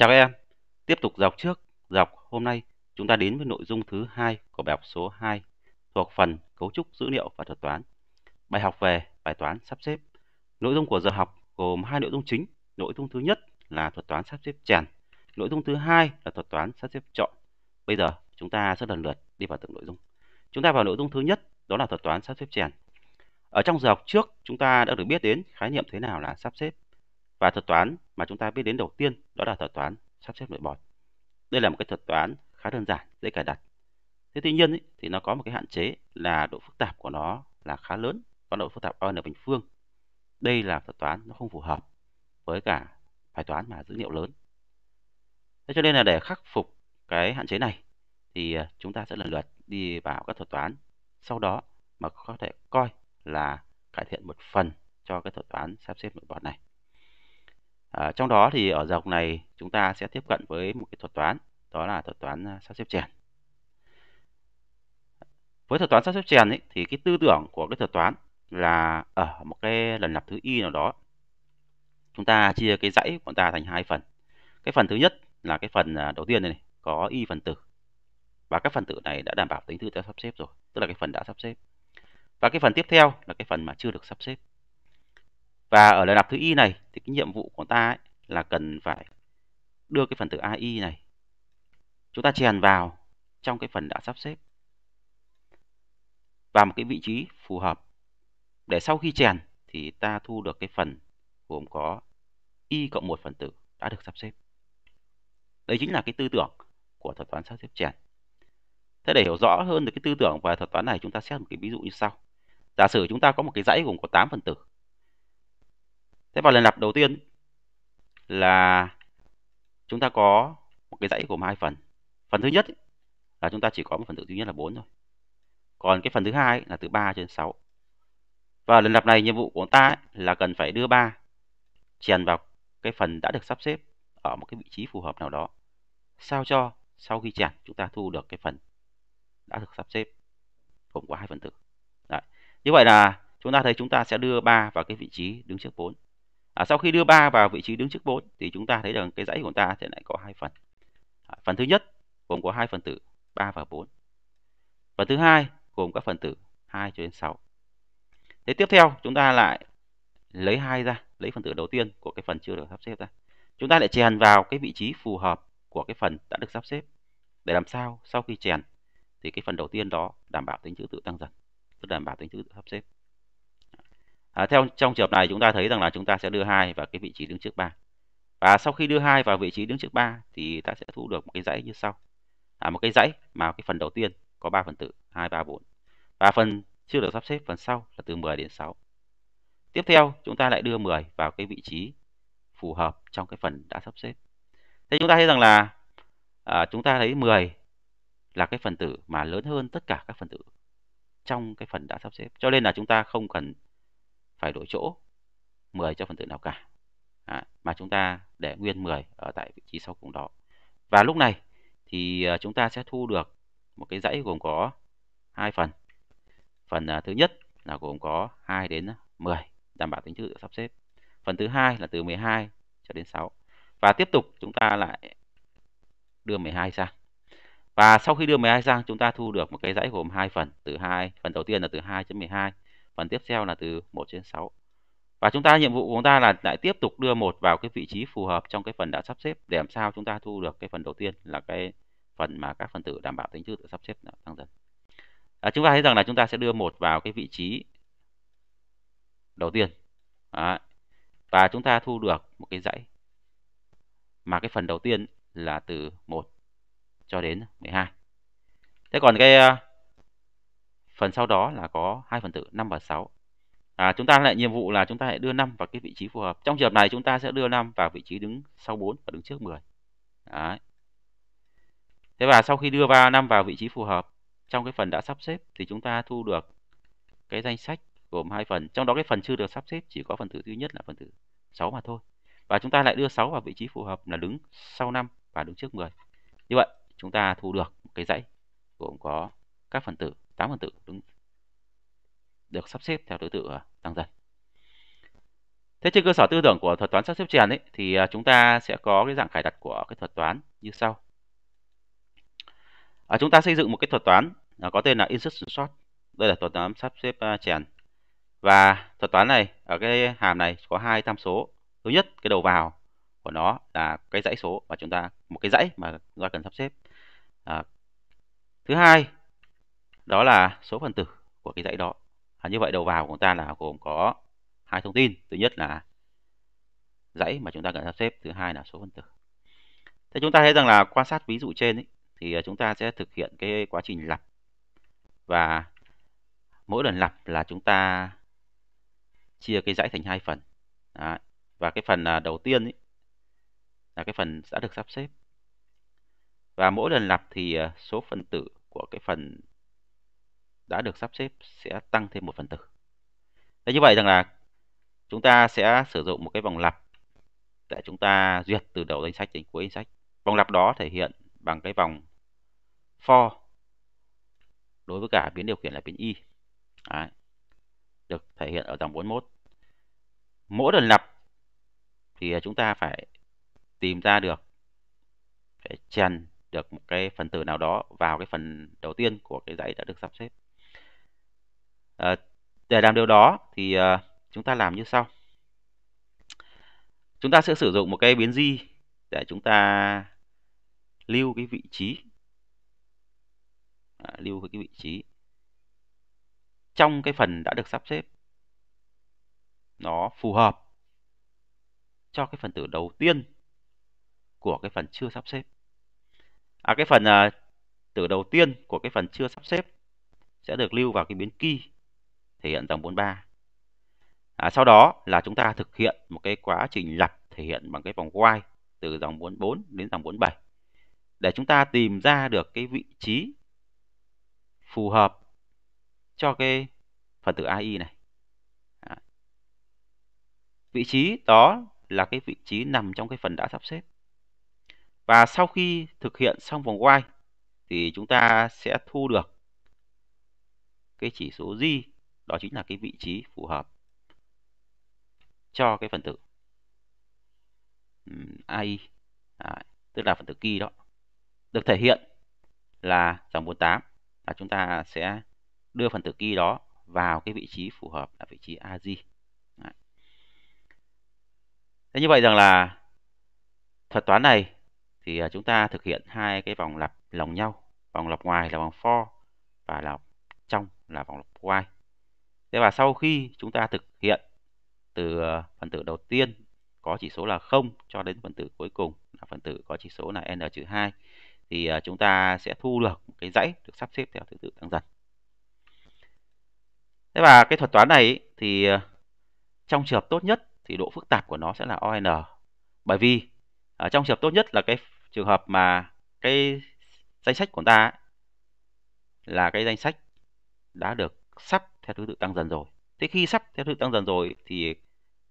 Chào các em, tiếp tục dọc trước, dọc hôm nay chúng ta đến với nội dung thứ hai của bài học số 2 thuộc phần cấu trúc dữ liệu và thuật toán. Bài học về bài toán sắp xếp. Nội dung của giờ học gồm hai nội dung chính. Nội dung thứ nhất là thuật toán sắp xếp chèn, nội dung thứ hai là thuật toán sắp xếp chọn. Bây giờ chúng ta sẽ lần lượt đi vào từng nội dung. Chúng ta vào nội dung thứ nhất, đó là thuật toán sắp xếp chèn. Ở trong giờ học trước, chúng ta đã được biết đến khái niệm thế nào là sắp xếp và thuật toán mà chúng ta biết đến đầu tiên đó là thuật toán sắp xếp nội bọt. Đây là một cái thuật toán khá đơn giản, dễ cài đặt. Thế tuy nhiên ý, thì nó có một cái hạn chế là độ phức tạp của nó là khá lớn, có độ phức tạp n bình phương. Đây là thuật toán nó không phù hợp với cả bài toán mà dữ liệu lớn. Thế cho nên là để khắc phục cái hạn chế này thì à, chúng ta sẽ lần lượt đi vào các thuật toán sau đó mà có thể coi là cải thiện một phần cho cái thuật toán sắp xếp nội bọt này. À, trong đó thì ở giờ này chúng ta sẽ tiếp cận với một cái thuật toán, đó là thuật toán à, sắp xếp chèn. Với thuật toán sắp xếp chèn ấy, thì cái tư tưởng của cái thuật toán là ở một cái lần lập thứ y nào đó chúng ta chia cái dãy của ta thành hai phần. Cái phần thứ nhất là cái phần à, đầu tiên này, này có y phần tử và các phần tử này đã đảm bảo tính thứ đã sắp xếp rồi, tức là cái phần đã sắp xếp. Và cái phần tiếp theo là cái phần mà chưa được sắp xếp. Và ở lần đọc thứ y này thì cái nhiệm vụ của ta ấy là cần phải đưa cái phần tử AI này chúng ta chèn vào trong cái phần đã sắp xếp và một cái vị trí phù hợp để sau khi chèn thì ta thu được cái phần gồm có y cộng một phần tử đã được sắp xếp. Đấy chính là cái tư tưởng của thuật toán sắp xếp chèn. Thế để hiểu rõ hơn được cái tư tưởng và thuật toán này chúng ta xét một cái ví dụ như sau. Giả sử chúng ta có một cái dãy gồm có 8 phần tử thế vào lần lập đầu tiên là chúng ta có một cái dãy gồm hai phần phần thứ nhất là chúng ta chỉ có một phần tử duy nhất là 4 thôi còn cái phần thứ hai là từ 3 trên đến 6 và lần lặp này nhiệm vụ của ta là cần phải đưa 3 chèn vào cái phần đã được sắp xếp ở một cái vị trí phù hợp nào đó sao cho sau khi chèn chúng ta thu được cái phần đã được sắp xếp gồm có hai phần tử Đấy. như vậy là chúng ta thấy chúng ta sẽ đưa 3 vào cái vị trí đứng trước 4 à, sau khi đưa ba vào vị trí đứng trước 4 thì chúng ta thấy rằng cái dãy của ta sẽ lại có hai phần à, phần thứ nhất gồm có hai phần tử 3 và 4 và thứ hai gồm các phần tử 2 cho đến 6 thế tiếp theo chúng ta lại lấy hai ra lấy phần tử đầu tiên của cái phần chưa được sắp xếp ra chúng ta lại chèn vào cái vị trí phù hợp của cái phần đã được sắp xếp để làm sao sau khi chèn thì cái phần đầu tiên đó đảm bảo tính chữ tự tăng dần tức đảm bảo tính chữ tự sắp xếp à, theo trong trường hợp này chúng ta thấy rằng là chúng ta sẽ đưa hai vào cái vị trí đứng trước ba và sau khi đưa hai vào vị trí đứng trước ba thì ta sẽ thu được một cái dãy như sau à, một cái dãy mà cái phần đầu tiên có 3 phần tử 2 3 4 và phần chưa được sắp xếp phần sau là từ 10 đến 6 tiếp theo chúng ta lại đưa 10 vào cái vị trí phù hợp trong cái phần đã sắp xếp thế chúng ta thấy rằng là à, chúng ta thấy 10 là cái phần tử mà lớn hơn tất cả các phần tử trong cái phần đã sắp xếp cho nên là chúng ta không cần phải đổi chỗ 10 cho phần tử nào cả à, mà chúng ta để nguyên 10 ở tại vị trí sau cùng đó và lúc này thì ờ, chúng ta sẽ thu được một cái dãy gồm có hai phần phần ờ, thứ nhất là gồm có 2 đến 10 đảm bảo tính thứ tự sắp xếp phần thứ hai là từ 12 cho đến 6 và tiếp tục chúng ta lại đưa 12 sang và sau khi đưa 12 sang chúng ta thu được một cái dãy gồm hai phần từ hai phần đầu tiên là từ 2 đến 12 phần tiếp theo là từ 1 trên 6 và chúng ta nhiệm vụ của chúng ta là lại tiếp tục đưa một vào cái vị trí phù hợp trong cái phần đã sắp xếp để làm sao chúng ta thu được cái phần đầu tiên là cái phần mà các phần tử đảm bảo tính thứ tự sắp xếp tăng dần à, chúng ta thấy rằng là chúng ta sẽ đưa một vào cái vị trí đầu tiên Đó. và chúng ta thu được một cái dãy mà cái phần đầu tiên là từ 1 cho đến 12 thế còn cái à, Phần sau đó là có hai phần tử 5 và 6. À, chúng ta lại nhiệm vụ là chúng ta hãy đưa 5 vào cái vị trí phù hợp. Trong trường hợp này chúng ta sẽ đưa 5 vào vị trí đứng sau 4 và đứng trước 10. Đấy. Thế và sau khi đưa vào năm vào vị trí phù hợp trong cái phần đã sắp xếp thì chúng ta thu được cái danh sách gồm hai phần. Trong đó cái phần chưa được sắp xếp chỉ có phần tử duy nhất là phần tử 6 mà thôi. Và chúng ta lại đưa 6 vào vị trí phù hợp là đứng sau 5 và đứng trước 10. Như vậy chúng ta thu được một cái dãy gồm có các phần tử 8 phần tử đúng được sắp xếp theo thứ tự à, tăng dần. Thế trên cơ sở tư tưởng của thuật toán sắp xếp chèn ấy thì à, chúng ta sẽ có cái dạng khải đặt của cái thuật toán như sau. À, chúng ta xây dựng một cái thuật toán à, có tên là insertion sort. Đây là thuật toán sắp xếp chèn. Và thuật toán này ở cái hàm này có hai tham số. Thứ nhất cái đầu vào của nó là cái dãy số mà chúng ta một cái dãy mà chúng ta cần sắp xếp. À, thứ hai đó là số phần tử của cái dãy đó à, như vậy đầu vào của chúng ta là gồm có hai thông tin thứ nhất là dãy mà chúng ta cần sắp xếp thứ hai là số phần tử thế chúng ta thấy rằng là quan sát ví dụ trên ấy, thì à, chúng ta sẽ thực hiện cái quá trình lặp và mỗi lần lặp là chúng ta chia cái dãy thành hai phần Đấy. và cái phần à, đầu tiên ấy, là cái phần đã được sắp xếp và mỗi lần lặp thì à, số phần tử của cái phần đã được sắp xếp sẽ tăng thêm một phần tử. Thế như vậy rằng là chúng ta sẽ sử dụng một cái vòng lặp để chúng ta duyệt từ đầu danh sách đến cuối danh sách. Vòng lặp đó thể hiện bằng cái vòng for đối với cả biến điều khiển là biến y. Đấy. Được thể hiện ở dòng 41. Mỗi lần lặp thì chúng ta phải tìm ra được phải chèn được một cái phần tử nào đó vào cái phần đầu tiên của cái dãy đã được sắp xếp. À, để làm điều đó thì à, chúng ta làm như sau. Chúng ta sẽ sử dụng một cái biến di để chúng ta lưu cái vị trí. À, lưu cái vị trí trong cái phần đã được sắp xếp nó phù hợp cho cái phần tử đầu tiên của cái phần chưa sắp xếp. À cái phần à, tử đầu tiên của cái phần chưa sắp xếp sẽ được lưu vào cái biến key thể hiện dòng 43. À, sau đó là chúng ta thực hiện một cái quá trình lặp thể hiện bằng cái vòng Y từ dòng 44 đến dòng 47 để chúng ta tìm ra được cái vị trí phù hợp cho cái phần tử AI này. À. Vị trí đó là cái vị trí nằm trong cái phần đã sắp xếp. Và sau khi thực hiện xong vòng Y thì chúng ta sẽ thu được cái chỉ số G đó chính là cái vị trí phù hợp cho cái phần tử AI Đấy, tức là phần tử key đó được thể hiện là dòng 48 là chúng ta sẽ đưa phần tử key đó vào cái vị trí phù hợp là vị trí AG Đấy. thế như vậy rằng là thuật toán này thì à, chúng ta thực hiện hai cái vòng lặp lồng nhau vòng lặp ngoài là vòng for và lặp trong là vòng lặp while Thế và sau khi chúng ta thực hiện từ ờ, phần tử đầu tiên có chỉ số là 0 cho đến phần tử cuối cùng là phần tử có chỉ số là n-2 thì ờ, chúng ta sẽ thu được một cái dãy được sắp xếp theo thứ tự tăng dần. Thế và cái thuật toán này thì ờ, trong trường hợp tốt nhất thì độ phức tạp của nó sẽ là ON. Bởi vì ở trong trường hợp tốt nhất là cái trường hợp mà cái danh sách của ta là cái danh sách đã được sắp theo thứ tự tăng dần rồi thế khi sắp theo thứ tự tăng dần rồi thì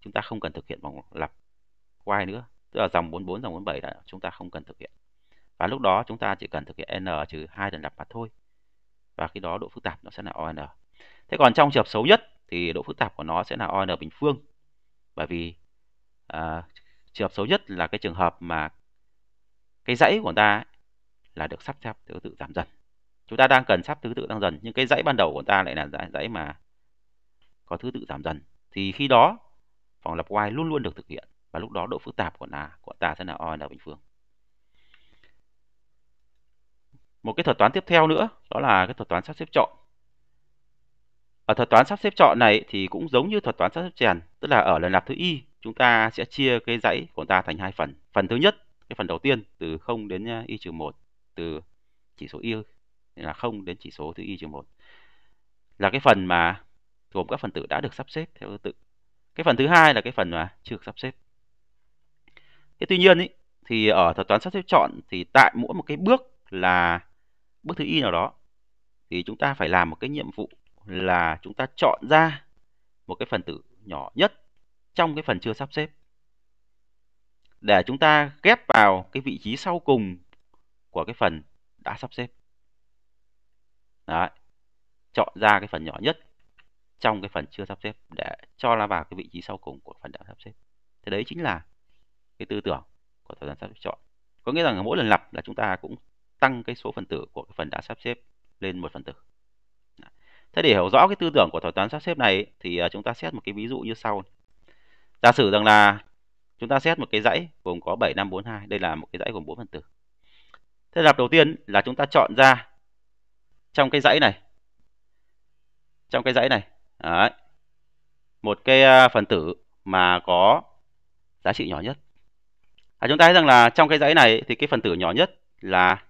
chúng ta không cần thực hiện vòng lặp while nữa tức là dòng 44 dòng 47 là chúng ta không cần thực hiện và lúc đó chúng ta chỉ cần thực hiện n trừ hai lần lặp mà thôi và khi đó độ phức tạp nó sẽ là on thế còn trong trường hợp xấu nhất thì độ phức tạp của nó sẽ là on bình phương bởi vì à, trường hợp xấu nhất là cái trường hợp mà cái dãy của ta ấy, là được sắp xếp thứ tự giảm dần chúng ta đang cần sắp thứ tự tăng dần nhưng cái dãy ban đầu của ta lại là dãy, dãy mà có thứ tự giảm dần thì khi đó vòng lặp y luôn luôn được thực hiện và lúc đó độ phức tạp của là của ta sẽ là o n bình phương một cái thuật toán tiếp theo nữa đó là cái thuật toán sắp xếp chọn ở thuật toán sắp xếp chọn này thì cũng giống như thuật toán sắp xếp chèn tức là ở lần lặp thứ y chúng ta sẽ chia cái dãy của ta thành hai phần phần thứ nhất cái phần đầu tiên từ 0 đến ờ, y trừ 1 từ chỉ số y là 0 đến chỉ số thứ y trừ 1 là cái phần mà gồm các phần tử đã được sắp xếp theo thứ tự. Cái phần thứ hai là cái phần mà chưa được sắp xếp. Thế tuy nhiên ý, thì ở thuật toán sắp xếp chọn thì tại mỗi một cái bước là bước thứ y nào đó thì chúng ta phải làm một cái nhiệm vụ là chúng ta chọn ra một cái phần tử nhỏ nhất trong cái phần chưa sắp xếp để chúng ta ghép vào cái vị trí sau cùng của cái phần đã sắp xếp. Đấy. Chọn ra cái phần nhỏ nhất trong cái phần chưa sắp xếp để cho nó vào cái vị trí sau cùng của phần đã sắp xếp. Thế đấy chính là cái tư tưởng của thời gian sắp xếp chọn. Có nghĩa rằng mỗi lần lặp là chúng ta cũng tăng cái số phần tử của cái phần đã sắp xếp lên một phần tử. Thế để hiểu rõ cái tư tưởng của thuật toán sắp xếp này thì à, chúng ta xét một cái ví dụ như sau. Giả sử rằng là chúng ta xét một cái dãy gồm có 7, 5, 4, 2. Đây là một cái dãy gồm 4 phần tử. Thế lập đầu tiên là chúng ta chọn ra trong cái dãy này trong cái dãy này Đấy. một cái à, phần tử mà có giá trị nhỏ nhất à, chúng ta thấy rằng là trong cái dãy này thì cái phần tử nhỏ nhất là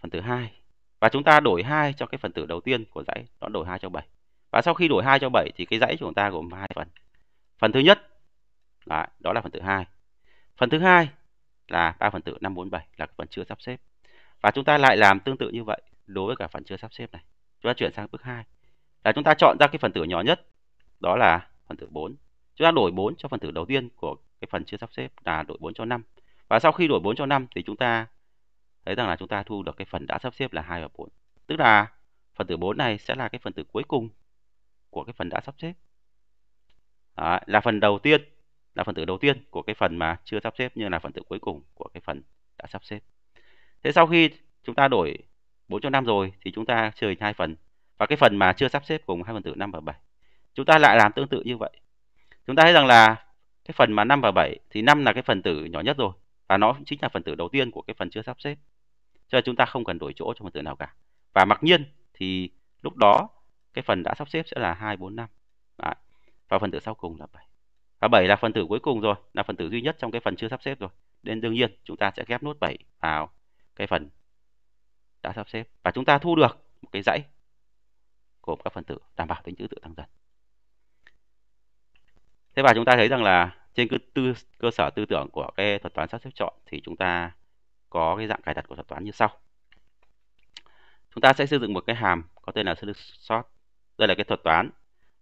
phần tử 2 và chúng ta đổi 2 cho cái phần tử đầu tiên của dãy nó đổi 2 cho 7 và sau khi đổi 2 cho 7 thì cái dãy của chúng ta gồm hai phần phần thứ nhất Đấy, đó là phần tử 2 phần thứ hai là ba phần tử 547 là phần chưa sắp xếp và chúng ta lại làm tương tự như vậy đối với cả phần chưa sắp xếp này. Chúng ta chuyển sang bước 2 là chúng ta chọn ra cái phần tử nhỏ nhất, đó là phần tử 4. Chúng ta đổi 4 cho phần tử đầu tiên của cái phần chưa sắp xếp là đổi 4 cho 5. Và sau khi đổi 4 cho 5 thì chúng ta thấy rằng là chúng ta thu được cái phần đã sắp xếp là 2 và 4. Tức là phần tử 4 này sẽ là cái phần tử cuối cùng của cái phần đã sắp xếp. Đó, là phần đầu tiên, là phần tử đầu tiên của cái phần mà chưa sắp xếp nhưng là phần tử cuối cùng của cái phần đã sắp xếp. Thế sau khi chúng ta đổi 4 cho 5 rồi thì chúng ta trừ hai phần. Và cái phần mà chưa sắp xếp cùng hai phần tử 5 và 7. Chúng ta lại làm tương tự như vậy. Chúng ta thấy rằng là cái phần mà 5 và 7 thì 5 là cái phần tử nhỏ nhất rồi và nó chính là phần tử đầu tiên của cái phần chưa sắp xếp. Cho nên chúng ta không cần đổi chỗ cho phần tử nào cả. Và mặc nhiên thì lúc đó cái phần đã sắp xếp sẽ là 2 4 5. Đấy. Và phần tử sau cùng là 7. Và 7 là phần tử cuối cùng rồi, là phần tử duy nhất trong cái phần chưa sắp xếp rồi. Nên đương nhiên chúng ta sẽ ghép nốt 7 vào cái phần đã sắp xếp và chúng ta thu được một cái dãy gồm các phần tử đảm bảo tính chữ tự tăng dần. Thế và chúng ta thấy rằng là trên cơ, tư, cơ sở tư tưởng của cái thuật toán sắp xếp chọn thì chúng ta có cái dạng cài đặt của thuật toán như sau. Chúng ta sẽ xây dựng một cái hàm có tên là sort. Đây là cái thuật toán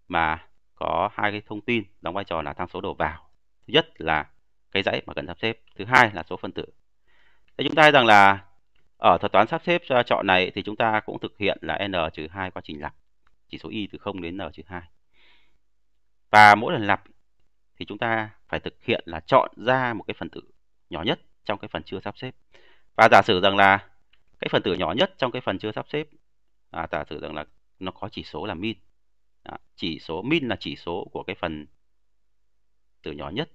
mà có hai cái thông tin đóng vai trò là tham số đầu vào. Thứ nhất là cái dãy mà cần sắp xếp, thứ hai là số phần tử. Thế chúng ta thấy rằng là ở ờ, thuật toán sắp xếp chọn này thì chúng ta cũng thực hiện là n-2 trừ quá trình lặp chỉ số y từ 0 đến n-2. trừ Và mỗi lần lặp thì chúng ta phải thực hiện là chọn ra một cái phần tử nhỏ nhất trong cái phần chưa sắp xếp. Và giả sử rằng là cái phần tử nhỏ nhất trong cái phần chưa sắp xếp à, giả sử rằng là nó có chỉ số là min. À, chỉ số min là chỉ số của cái phần tử nhỏ nhất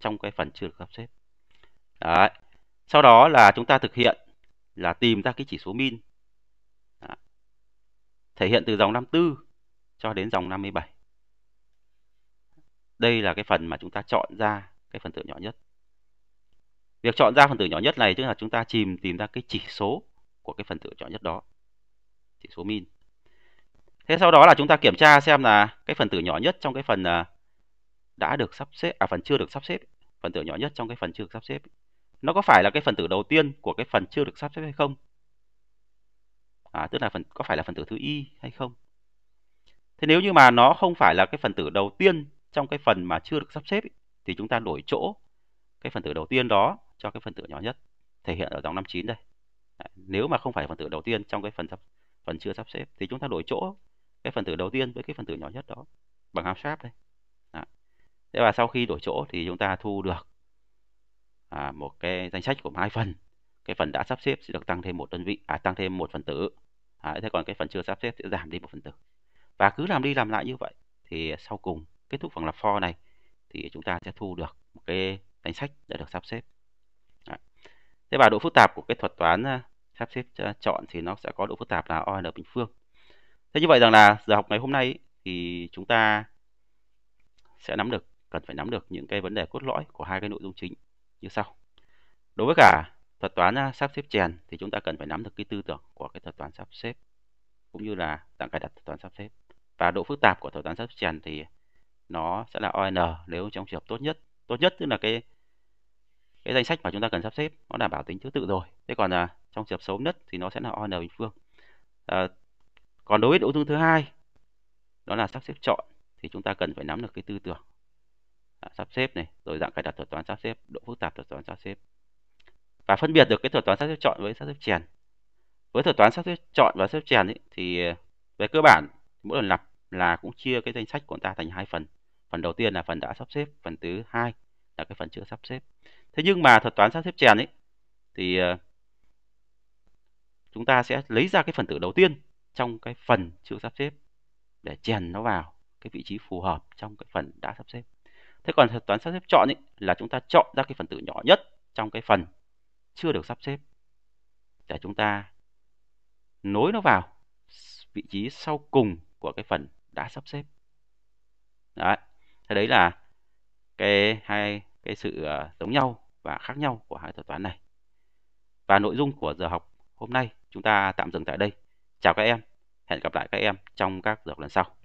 trong cái phần chưa được sắp xếp. Đấy. Sau đó là chúng ta thực hiện là tìm ra cái chỉ số min. Đó. Thể hiện từ dòng 54 cho đến dòng 57. Đây là cái phần mà chúng ta chọn ra cái phần tử nhỏ nhất. Việc chọn ra phần tử nhỏ nhất này tức là chúng ta chìm tìm ra cái chỉ số của cái phần tử nhỏ nhất đó. Chỉ số min. Thế sau đó là chúng ta kiểm tra xem là cái phần tử nhỏ nhất trong cái phần à, đã được sắp xếp à phần chưa được sắp xếp, phần tử nhỏ nhất trong cái phần chưa được sắp xếp nó có phải là cái phần tử đầu tiên của cái phần chưa được sắp xếp hay không à, tức là phần có phải là phần tử thứ y hay không thế nếu như mà nó không phải là cái phần tử đầu tiên trong cái phần mà chưa được sắp xếp thì chúng ta đổi chỗ cái phần tử đầu tiên đó cho cái phần tử nhỏ nhất thể hiện ở dòng 59 đây nếu mà không phải phần tử đầu tiên trong cái phần phần chưa sắp xếp thì chúng ta đổi chỗ cái phần tử đầu tiên với cái phần tử nhỏ nhất đó bằng hàm sáp đây Đấy. thế và sau khi đổi chỗ thì chúng ta thu được à, một cái danh sách gồm hai phần cái phần đã sắp xếp sẽ được tăng thêm một đơn vị à, tăng thêm một phần tử à, thế còn cái phần chưa sắp xếp sẽ giảm đi một phần tử và cứ làm đi làm lại như vậy thì sau cùng kết thúc phần lập for này thì chúng ta sẽ thu được một cái danh sách đã được sắp xếp à. thế và độ phức tạp của cái thuật toán à, sắp xếp à, chọn thì nó sẽ có độ phức tạp là ON bình phương thế như vậy rằng là giờ học ngày hôm nay thì chúng ta sẽ nắm được cần phải nắm được những cái vấn đề cốt lõi của hai cái nội dung chính như sau. Đối với cả thuật toán sắp xếp chèn thì chúng ta cần phải nắm được cái tư tưởng của cái thuật toán sắp xếp cũng như là dạng cài đặt thuật toán sắp xếp. Và độ phức tạp của thuật toán sắp xếp chèn thì nó sẽ là ON nếu trong trường hợp tốt nhất. Tốt nhất tức là cái cái danh sách mà chúng ta cần sắp xếp nó đảm bảo tính thứ tự rồi. Thế còn à, trong trường hợp xấu nhất thì nó sẽ là ON bình phương. À, còn đối với nội dung thứ hai đó là sắp xếp chọn thì chúng ta cần phải nắm được cái tư tưởng Dạ, sắp xếp này rồi dạng cài đặt thuật toán sắp xếp độ phức tạp thuật toán sắp xếp và phân biệt được cái thuật toán sắp xếp chọn với sắp xếp chèn với thuật toán sắp xếp chọn và sắp xếp chèn ấy, thì ờ, về cơ bản mỗi lần lặp là cũng chia cái danh sách của ta thành hai phần phần đầu tiên là phần đã sắp xếp phần thứ hai là cái phần chưa sắp xếp thế nhưng mà thuật toán sắp xếp chèn ấy thì ờ, chúng ta sẽ lấy ra cái phần tử đầu tiên trong cái phần chưa sắp xếp để chèn nó vào cái vị trí phù hợp trong cái phần đã sắp xếp Thế còn thuật toán sắp xếp chọn ý, là chúng ta chọn ra cái phần tử nhỏ nhất trong cái phần chưa được sắp xếp để chúng ta nối nó vào vị trí sau cùng của cái phần đã sắp xếp. Đấy. Thế đấy là cái hai cái sự ờ, giống nhau và khác nhau của hai thuật toán này. Và nội dung của giờ học hôm nay chúng ta tạm dừng tại đây. Chào các em, hẹn gặp lại các em trong các giờ học lần sau.